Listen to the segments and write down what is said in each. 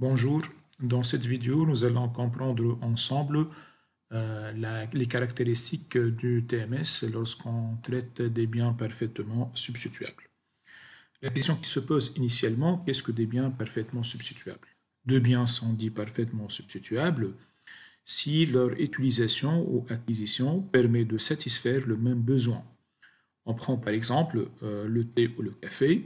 Bonjour, dans cette vidéo, nous allons comprendre ensemble euh, les caractéristiques du TMS lorsqu'on traite des biens parfaitement substituables. La question qui se pose initialement, qu'est-ce que des biens parfaitement substituables Deux biens sont dits parfaitement substituables si leur utilisation ou acquisition permet de satisfaire le même besoin. On prend par exemple euh, le thé ou le café.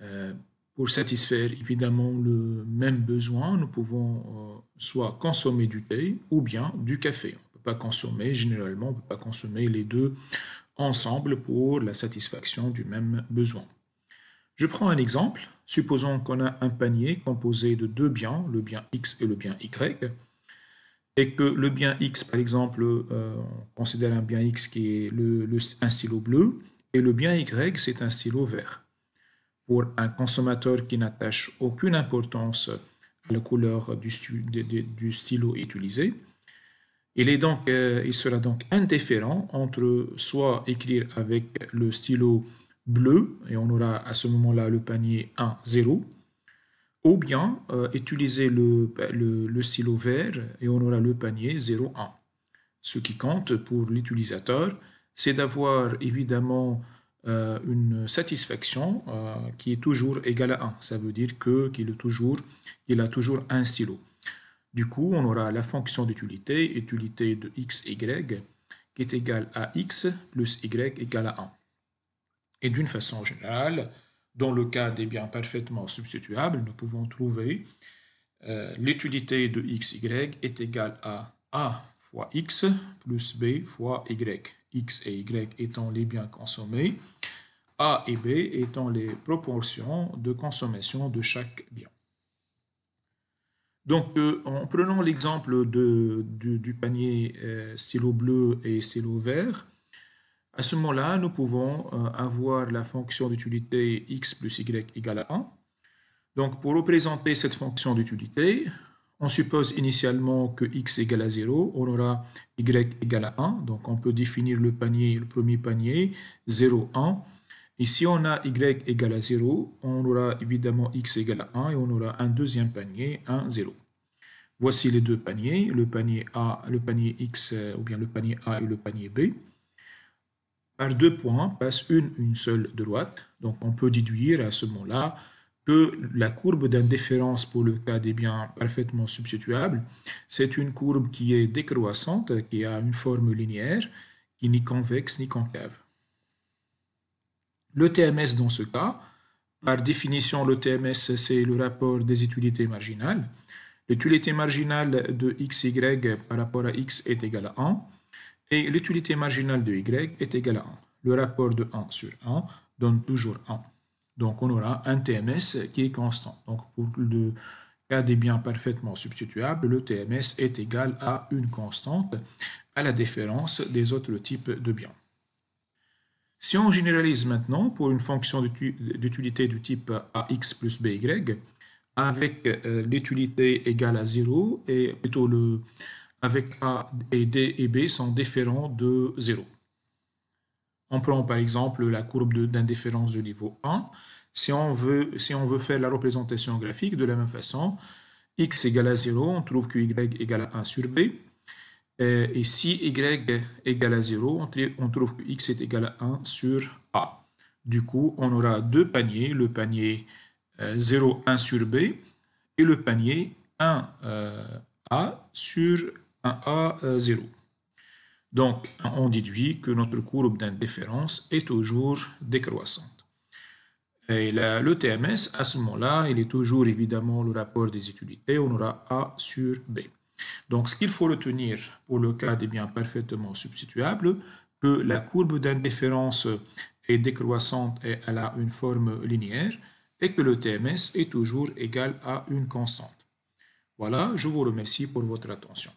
Euh, pour satisfaire évidemment le même besoin, nous pouvons euh, soit consommer du thé ou bien du café. On ne peut pas consommer, généralement, on ne peut pas consommer les deux ensemble pour la satisfaction du même besoin. Je prends un exemple. Supposons qu'on a un panier composé de deux biens, le bien X et le bien Y, et que le bien X, par exemple, euh, on considère un bien X qui est un stylo bleu, et le bien Y, c'est un stylo vert pour un consommateur qui n'attache aucune importance à la couleur du, du stylo utilisé. Il, est donc, euh, il sera donc indifférent entre soit écrire avec le stylo bleu, et on aura à ce moment-là le panier 1, 0, ou bien euh, utiliser le, le, stylo vert et on aura le panier 0, 1. Ce qui compte pour l'utilisateur, c'est d'avoir évidemment euh, une satisfaction euh, qui est toujours égale à 1. Ça veut dire qu'il toujours, il a toujours un stylo. Du coup, on aura la fonction d'utilité, utilité de x, y, qui est égale à x plus y égale à 1. Et d'une façon générale, dans le cas des biens parfaitement substituables, nous pouvons trouver euh, l'utilité de x, y est égale à a fois x plus b fois y. X et Y étant les biens consommés, A et B étant les proportions de consommation de chaque bien. Donc, euh, en prenant l'exemple du, panier euh, stylo bleu et stylo vert, à ce moment-là, nous pouvons euh, avoir la fonction d'utilité x plus y égale à 1. Donc, pour représenter cette fonction d'utilité, on suppose initialement que x égale à 0, on aura y égale à 1, donc on peut définir le panier, le premier panier, 0, 1. Et si on a y égale à 0, on aura évidemment x égale à 1 et on aura un deuxième panier, 1, 0. Voici les deux paniers, le panier A, le panier X, euh, ou bien le panier A et le panier B. Par deux points passe une, une seule droite, donc on peut déduire à ce moment-là que la courbe d'indifférence, pour le cas des biens parfaitement substituables, c'est une courbe qui est décroissante, qui a une forme linéaire, qui n'est ni convexe ni concave. Le TMS dans ce cas, par définition, le TMS, c'est le rapport des utilités marginales. L'utilité marginale de xy par rapport à x est égale à 1, et l'utilité marginale de y est égale à 1. Le rapport de 1 sur 1 donne toujours 1. Donc on aura un TMS qui est constant. Donc pour le cas des biens parfaitement substituables, le TMS est égal à une constante, à la différence des autres types de biens. Si on généralise maintenant pour une fonction d'utilité du type ax plus by, avec euh, l'utilité égale à 0, et plutôt le, avec a et d et b sont différents de 0. On prend par exemple la courbe d'indifférence de niveau 1. Si on, veut, si on veut faire la représentation graphique de la même façon, x égale à 0, on trouve que y égale à 1 sur b. Euh, et si y égale à 0, on trouve que x est égal à 1 sur a. Du coup, on aura deux paniers, le panier 0, euh, 1 sur b et le panier 1, euh, a sur 1a, 0. Donc, on déduit que notre courbe d'indifférence est toujours décroissante. Et le TMS, à ce moment-là, il est toujours évidemment le rapport des utilités, on aura A sur B. Donc, ce qu'il faut retenir pour le cas des biens parfaitement substituables, que la courbe d'indifférence est décroissante et elle a une forme linéaire, et que le TMS est toujours égal à une constante. Voilà, je vous remercie pour votre attention.